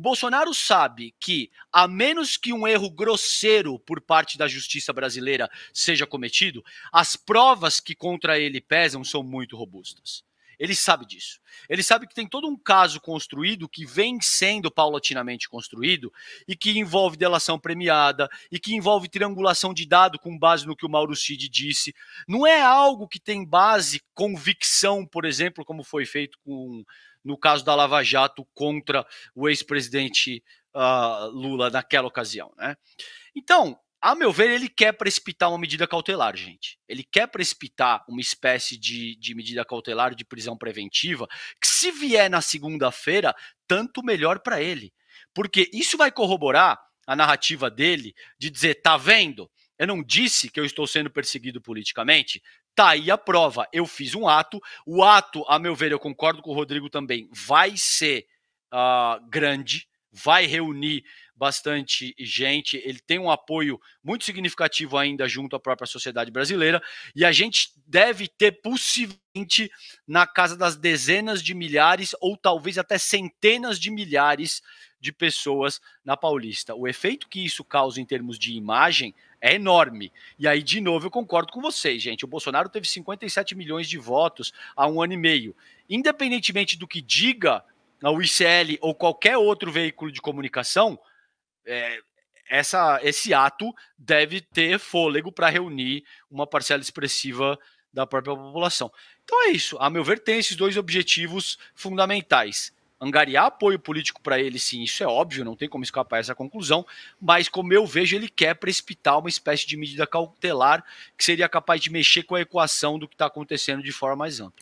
O Bolsonaro sabe que, a menos que um erro grosseiro por parte da justiça brasileira seja cometido, as provas que contra ele pesam são muito robustas. Ele sabe disso. Ele sabe que tem todo um caso construído que vem sendo paulatinamente construído e que envolve delação premiada e que envolve triangulação de dado com base no que o Mauro Cid disse. Não é algo que tem base convicção, por exemplo, como foi feito com no caso da Lava Jato contra o ex-presidente uh, Lula naquela ocasião, né? Então, a meu ver, ele quer precipitar uma medida cautelar, gente. Ele quer precipitar uma espécie de, de medida cautelar de prisão preventiva, que se vier na segunda-feira, tanto melhor para ele. Porque isso vai corroborar a narrativa dele de dizer: tá vendo? Eu não disse que eu estou sendo perseguido politicamente? Tá aí a prova. Eu fiz um ato. O ato, a meu ver, eu concordo com o Rodrigo também, vai ser uh, grande, vai reunir bastante gente, ele tem um apoio muito significativo ainda junto à própria sociedade brasileira, e a gente deve ter possivelmente na casa das dezenas de milhares ou talvez até centenas de milhares de pessoas na Paulista. O efeito que isso causa em termos de imagem é enorme. E aí, de novo, eu concordo com vocês, gente. O Bolsonaro teve 57 milhões de votos há um ano e meio. Independentemente do que diga o ICL ou qualquer outro veículo de comunicação, é, essa, esse ato deve ter fôlego para reunir uma parcela expressiva da própria população. Então é isso. A meu ver, tem esses dois objetivos fundamentais. Angariar apoio político para ele, sim, isso é óbvio, não tem como escapar essa conclusão, mas como eu vejo, ele quer precipitar uma espécie de medida cautelar que seria capaz de mexer com a equação do que está acontecendo de forma mais ampla.